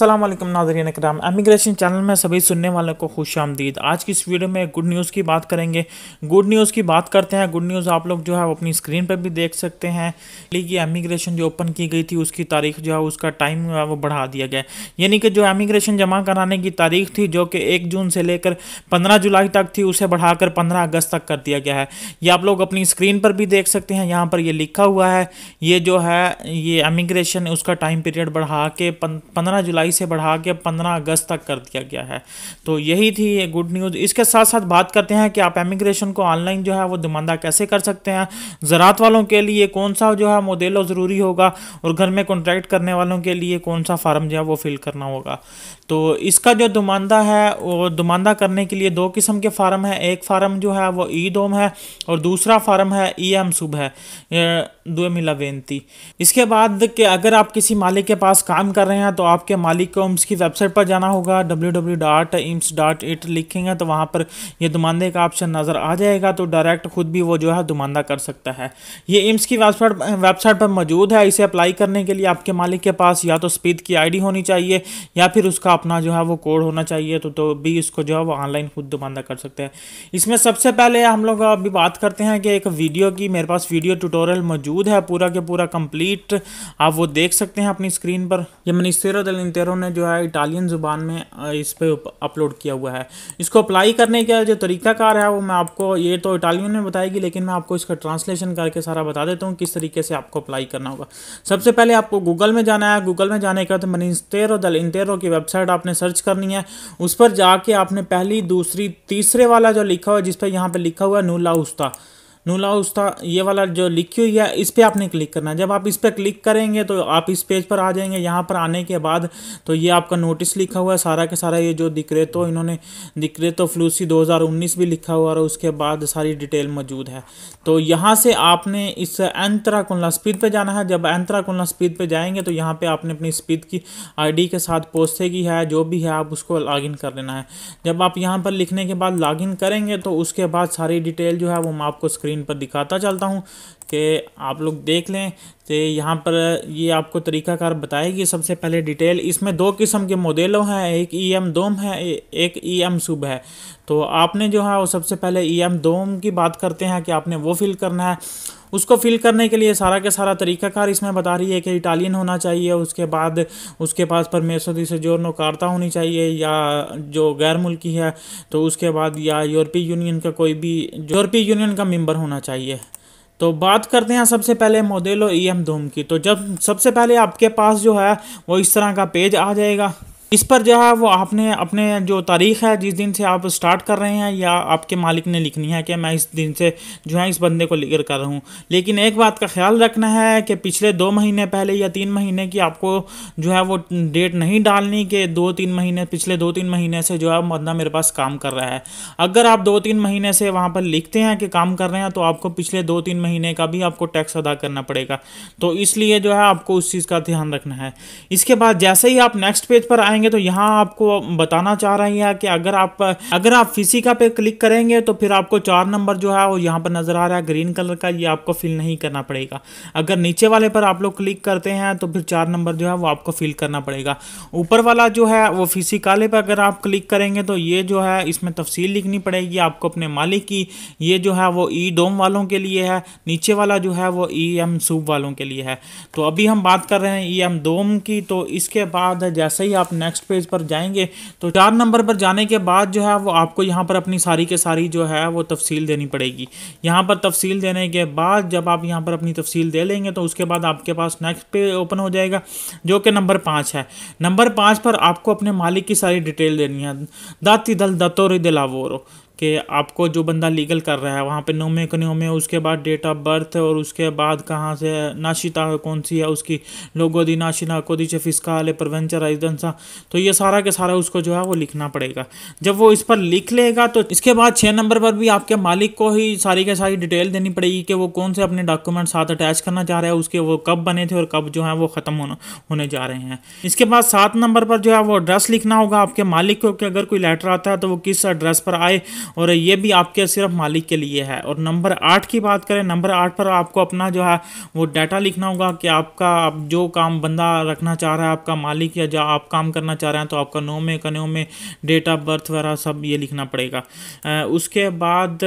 असलम नाजरीन कराम emigration channel में सभी सुनने वालों को खुश आमदीद आज की इस वीडियो में गुड न्यूज़ की बात करेंगे गुड न्यूज़ की बात करते हैं गुड न्यूज़ आप लोग जो है अपनी स्क्रीन पर भी देख सकते हैं की एमिग्रेशन जो ओपन की गई थी उसकी तारीख जो है उसका टाइम है वो बढ़ा दिया गया यानी कि जो एमिग्रेशन जमा कराने की तारीख थी जो कि एक जून से लेकर पंद्रह जुलाई तक थी उसे बढ़ाकर पंद्रह अगस्त तक कर दिया गया है ये आप लोग अपनी स्क्रीन पर भी देख सकते हैं यहाँ पर ये लिखा हुआ है ये जो है ये एमिग्रेशन उसका टाइम पीरियड बढ़ा के पंद्रह जुलाई जुलाई से बढ़ा के पंद्रह अगस्त तक कर दिया गया है तो यही थी ये गुड न्यूज़ इसके साथ साथ बात करते हैं कि आप एमिग्रेशन को ऑनलाइन जो है वो दुमानदा कैसे कर सकते हैं ज़रात वालों के लिए कौन सा जो है मोदेलो ज़रूरी होगा और घर में कॉन्ट्रैक्ट करने वालों के लिए कौन सा फार्म जो है वो फिल करना होगा तो इसका जो दुमानदा है वो दुमानदा करने के लिए दो किस्म के फार्म हैं एक फार्म जो है वो ई दोम है और दूसरा फार्म है ई एम सुब है दो मिला वेंती इसके बाद कि अगर आप किसी मालिक के पास काम कर रहे हैं तो आपके मालिक मालिक को इम्स की वेबसाइट पर जाना होगा डब्ल्यू डब्ल्यू डॉट इम्स डॉट इट लिखेंगे तो वहाँ पर ये दुमानदे का ऑप्शन नज़र आ जाएगा तो डायरेक्ट खुद भी वो जो है दुमानदा कर सकता है ये इम्स की वेबसाइट वेबसाइट पर मौजूद है इसे अप्लाई करने के लिए आपके मालिक के पास या तो स्पीड की आईडी होनी चाहिए या फिर उसका अपना जो है वो कोड होना चाहिए तो तो भी इसको जो है वो ऑनलाइन खुद दुमानदा कर सकते हैं इसमें सबसे पहले हम लोग अभी बात करते हैं कि एक वीडियो की मेरे पास वीडियो ट्यूटोरियल मौजूद है पूरा के पूरा कंप्लीट आप वो देख सकते हैं अपनी स्क्रीन पर यह मनी सिरत राइटरों ने जो है इटालियन ज़ुबान में इस पर अपलोड किया हुआ है इसको अप्लाई करने का जो तरीकाकार है वो मैं आपको ये तो इटालियन में बताएगी लेकिन मैं आपको इसका ट्रांसलेशन करके सारा बता देता हूँ किस तरीके से आपको अप्लाई करना होगा सबसे पहले आपको गूगल में जाना है गूगल में जाने के बाद मनिस्तेरो दल इंतेरो की वेबसाइट आपने सर्च करनी है उस पर जाके आपने पहली दूसरी तीसरे वाला जो लिखा हुआ है जिस पर यहाँ पर लिखा हुआ है नूला उस्ता नूला उस्ता ये वाला जो लिखी हुई है इस पर आपने क्लिक करना है जब आप इस पर क्लिक करेंगे तो आप इस पेज पर आ जाएंगे यहाँ पर आने के बाद तो ये आपका नोटिस लिखा हुआ है सारा के सारा ये जो रहे तो इन्होंने रहे तो फ्लूसी 2019 भी लिखा हुआ और उसके बाद सारी डिटेल मौजूद है तो यहाँ से आपने इस एंतरा कुल्ला स्पीड पर जाना है जब एंतरा कुल्ला स्पीड पर जाएंगे तो यहाँ पर आपने अपनी स्पीड की आई के साथ की है जो भी है आप उसको लॉग कर लेना है जब आप यहाँ पर लिखने के बाद लॉगिन करेंगे तो उसके बाद सारी डिटेल जो है वो मैं आपको स्क्रीन स्क्रीन पर दिखाता चलता हूँ कि आप लोग देख लें तो यहाँ पर ये आपको तरीकाकार बताएगी सबसे पहले डिटेल इसमें दो किस्म के मॉडलों हैं एक ई e एम है एक ई एम सुब है तो आपने जो है वो सबसे पहले ई एम दोम की बात करते हैं कि आपने वो फिल करना है उसको फिल करने के लिए सारा का सारा तरीकाकार इसमें बता रही है कि इटालियन होना चाहिए उसके बाद उसके पास परमेश्वर से जोरनो कार्ता होनी चाहिए या जो गैर मुल्की है तो उसके बाद या यूरोपीय यूनियन का कोई भी यूरोपीय यूनियन का मेम्बर होना चाहिए तो बात करते हैं सबसे पहले मोदेलो ई एम धूम की तो जब सबसे पहले आपके पास जो है वो इस तरह का पेज आ जाएगा इस पर जो है वो आपने अपने जो तारीख़ है जिस दिन से आप स्टार्ट कर रहे हैं या आपके मालिक ने लिखनी है कि मैं इस दिन से जो है इस बंदे को लेकर कर रहा हूँ लेकिन एक बात का ख्याल रखना है कि पिछले दो महीने पहले या तीन महीने की आपको जो है वो डेट नहीं डालनी कि दो तीन महीने पिछले दो तीन महीने से जो है बंदा मेरे पास काम कर रहा है अगर आप दो तीन महीने से वहाँ पर लिखते हैं कि काम कर रहे हैं तो आपको पिछले दो तीन महीने का भी आपको टैक्स अदा करना पड़ेगा तो इसलिए जो है आपको उस चीज़ का ध्यान रखना है इसके बाद जैसे ही आप नेक्स्ट पेज पर आएंगे जाएंगे तो यहाँ आपको बताना चाह रहे हैं कि अगर आप अगर आप फिसिका पे क्लिक करेंगे तो फिर आपको चार नंबर जो है वो यहाँ पर नज़र आ रहा है ग्रीन कलर का ये आपको फिल नहीं करना पड़ेगा अगर नीचे वाले पर आप लोग क्लिक करते हैं तो फिर चार नंबर जो है वो आपको फिल करना पड़ेगा ऊपर वाला जो है वो फिसिकाले पर अगर आप क्लिक करेंगे तो ये जो है इसमें तफसील लिखनी पड़ेगी आपको अपने मालिक की ये जो है वो ई डोम वालों के लिए है नीचे वाला जो है वो ई एम सूब वालों के लिए है तो अभी हम बात कर रहे हैं ई एम डोम की तो इसके बाद जैसे ही आप नेक्स्ट नेक्स्ट पेज पर जाएंगे तो चार नंबर पर जाने के बाद जो है वो आपको यहाँ पर अपनी सारी के सारी जो है वो तफसील देनी पड़ेगी यहाँ पर तफसील देने के बाद जब आप यहाँ पर अपनी तफसील दे लेंगे तो उसके बाद आपके पास नेक्स्ट पेज ओपन हो जाएगा जो कि नंबर पाँच है नंबर पाँच पर आपको अपने मालिक की सारी डिटेल देनी है दाती दल दतोरी दिलावोरो कि आपको जो बंदा लीगल कर रहा है वहाँ पे नोमे कन्योमे उसके बाद डेट ऑफ बर्थ और उसके बाद कहाँ से नाशिता कौन सी है उसकी लोगों दी नाशिना को दी चफिस्का आल प्रवेंचर आइजनसा तो ये सारा के सारा उसको जो है वो लिखना पड़ेगा जब वो इस पर लिख लेगा तो इसके बाद छः नंबर पर भी आपके मालिक को ही सारी के सारी डिटेल देनी पड़ेगी कि वो कौन से अपने डॉक्यूमेंट साथ अटैच करना चाह रहा है उसके वो कब बने थे और कब जो है वो ख़त्म होने जा रहे हैं इसके बाद सात नंबर पर जो है वो एड्रेस लिखना होगा आपके मालिक को कि अगर कोई लेटर आता है तो वो किस एड्रेस पर आए और ये भी आपके सिर्फ मालिक के लिए है और नंबर आठ की बात करें नंबर आठ पर आपको अपना जो है वो डाटा लिखना होगा कि आपका आप जो काम बंदा रखना चाह रहा है आपका मालिक या जो आप काम करना चाह रहे हैं तो आपका नो में कन्यो में डेट ऑफ बर्थ वगैरह सब ये लिखना पड़ेगा उसके बाद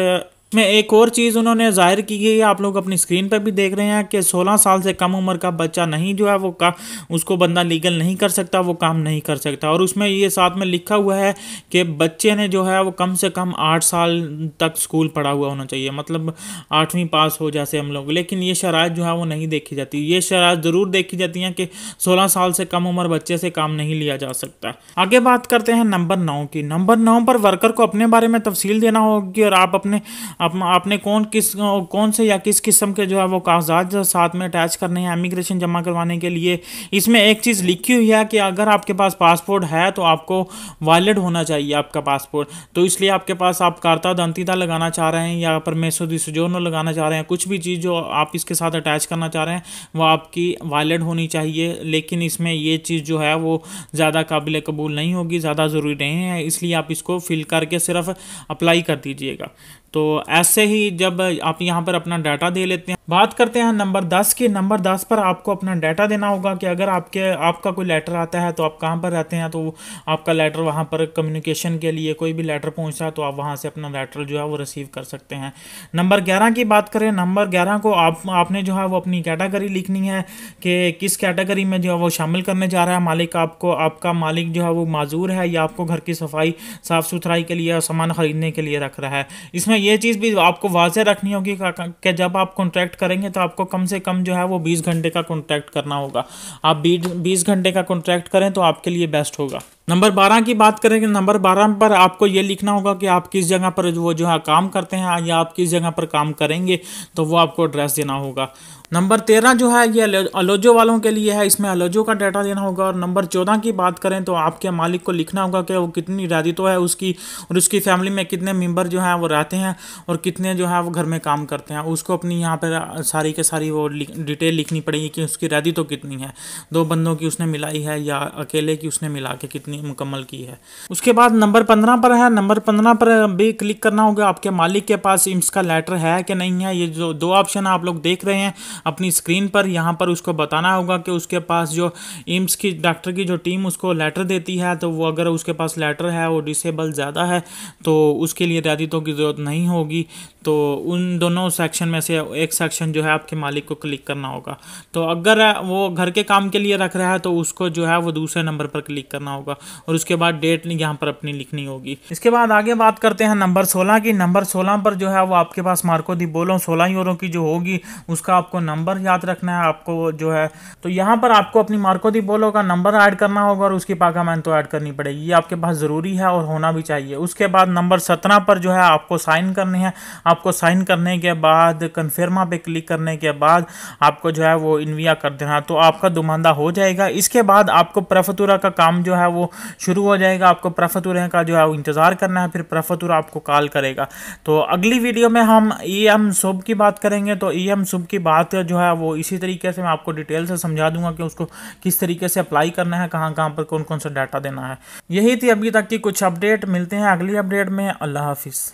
में एक और चीज़ उन्होंने जाहिर की गई है आप लोग अपनी स्क्रीन पर भी देख रहे हैं कि सोलह साल से कम उम्र का बच्चा नहीं जो है वो का उसको बंदा लीगल नहीं कर सकता वो काम नहीं कर सकता और उसमें ये साथ में लिखा हुआ है कि बच्चे ने जो है वो कम से कम आठ साल तक स्कूल पढ़ा हुआ होना चाहिए मतलब आठवीं पास हो जैसे हम लोग लेकिन ये शरात जो है वो नहीं देखी जाती ये शराय ज़रूर देखी जाती हैं कि सोलह साल से कम उम्र बच्चे से काम नहीं लिया जा सकता आगे बात करते हैं नंबर नौ की नंबर नौ पर वर्कर को अपने बारे में तफसील देना होगी और आप अपने आप आपने कौन किस कौन से या किस किस्म के जो है वो कागजात साथ में अटैच करने हैं इमिग्रेशन जमा करवाने के लिए इसमें एक चीज़ लिखी हुई है कि अगर आपके पास पासपोर्ट है तो आपको वैलिड होना चाहिए आपका पासपोर्ट तो इसलिए आपके पास आप कार्ता दंतीदा लगाना चाह रहे हैं या परमेश्वर सुजोनो लगाना चाह रहे हैं कुछ भी चीज़ जो आप इसके साथ अटैच करना चाह रहे हैं वह आपकी वैलिड होनी चाहिए लेकिन इसमें ये चीज़ जो है वो ज़्यादा काबिल कबूल नहीं होगी ज़्यादा ज़रूरी नहीं है इसलिए आप इसको फिल करके सिर्फ अप्लाई कर दीजिएगा तो ऐसे ही जब आप यहाँ पर अपना डाटा दे लेते हैं बात करते हैं नंबर दस की नंबर दस पर आपको अपना डाटा देना होगा कि अगर आपके आपका कोई लेटर आता है तो आप कहाँ पर रहते हैं तो आपका लेटर वहाँ पर कम्युनिकेशन के लिए कोई भी लेटर पहुँचता है तो आप वहाँ से अपना लेटर जो है वो रिसीव कर सकते हैं नंबर ग्यारह की बात करें नंबर ग्यारह को आप आपने जो है वो अपनी कैटागरी लिखनी है कि किस कैटागरी में जो है वो शामिल करने जा रहा है मालिक आपको आपका मालिक जो है वो माजूर है या आपको घर की सफाई साफ़ सुथराई के लिए सामान ख़रीदने के लिए रख रहा है इसमें यह चीज़ भी आपको वाजह रखनी होगी कि जब आप कॉन्ट्रैक्ट कॉन्ट्रैक्ट करेंगे तो आपको कम से कम जो है वो बीस घंटे का कॉन्ट्रैक्ट करना होगा आप बीस घंटे का कॉन्ट्रैक्ट करें तो आपके लिए बेस्ट होगा नंबर बारह की बात करेंगे नंबर बारह पर आपको ये लिखना होगा कि आप किस जगह पर वो जो है काम करते हैं या आप किस जगह पर काम करेंगे तो वो आपको एड्रेस देना होगा नंबर तेरह जो है ये अलोजो वालों के लिए है इसमें अलोजो का डाटा देना होगा और नंबर चौदह की बात करें तो आपके मालिक को लिखना होगा कि वो कितनी तो है उसकी और उसकी फैमिली में कितने मेम्बर जो हैं वो रहते हैं और कितने जो है वो घर में काम करते हैं उसको अपनी यहाँ पर सारी के सारी वो डिटेल लिखनी पड़ेगी कि उसकी राजितो कितनी है दो बंदों की उसने मिलाई है या अकेले की उसने मिला के कितनी मुकम्मल की है उसके बाद नंबर पंद्रह पर है नंबर पंद्रह पर भी क्लिक करना होगा आपके मालिक के पास इम्स का लेटर है कि नहीं है ये जो दो ऑप्शन आप लोग देख रहे हैं अपनी स्क्रीन पर यहाँ पर उसको बताना होगा कि उसके पास जो एम्स की डॉक्टर की जो टीम उसको लेटर देती है तो वो अगर उसके पास लेटर है वो डिसेबल ज़्यादा है तो उसके लिए रियायतों की ज़रूरत नहीं होगी तो उन दोनों सेक्शन में से एक सेक्शन जो है आपके मालिक को क्लिक करना होगा तो अगर वो घर के काम के लिए रख रहा है तो उसको जो है वो दूसरे नंबर पर क्लिक करना होगा और उसके बाद डेट यहाँ पर अपनी लिखनी होगी इसके बाद आगे बात करते हैं नंबर सोलह की नंबर सोलह पर जो है वो आपके पास मार्को दी बोलो सोलह यूरो की जो होगी उसका आपको नंबर याद रखना है आपको जो है तो यहाँ पर आपको अपनी मार्को दी बोलो का नंबर ऐड करना होगा और उसकी मैन तो ऐड करनी पड़ेगी ये आपके पास ज़रूरी है और होना भी चाहिए उसके बाद नंबर सत्रह पर जो है आपको साइन करनी है आपको साइन करने के बाद कन्फर्मा पे क्लिक करने के बाद आपको जो है वो इन्विया कर देना तो आपका दुमांदा हो जाएगा इसके बाद आपको प्रफतुरा का काम जो है वो शुरू हो जाएगा आपको प्रफतुरे का जो है वो इंतज़ार करना है फिर प्रफतुरा आपको कॉल करेगा तो अगली वीडियो में हम ई एम सुब की बात करेंगे तो ई एम सुब की बात वास्ते जो है वो इसी तरीके से मैं आपको डिटेल से समझा दूंगा कि उसको किस तरीके से अप्लाई करना है कहाँ कहाँ पर कौन कौन सा डाटा देना है यही थी अभी तक की कुछ अपडेट मिलते हैं अगली अपडेट में अल्लाह हाफिज़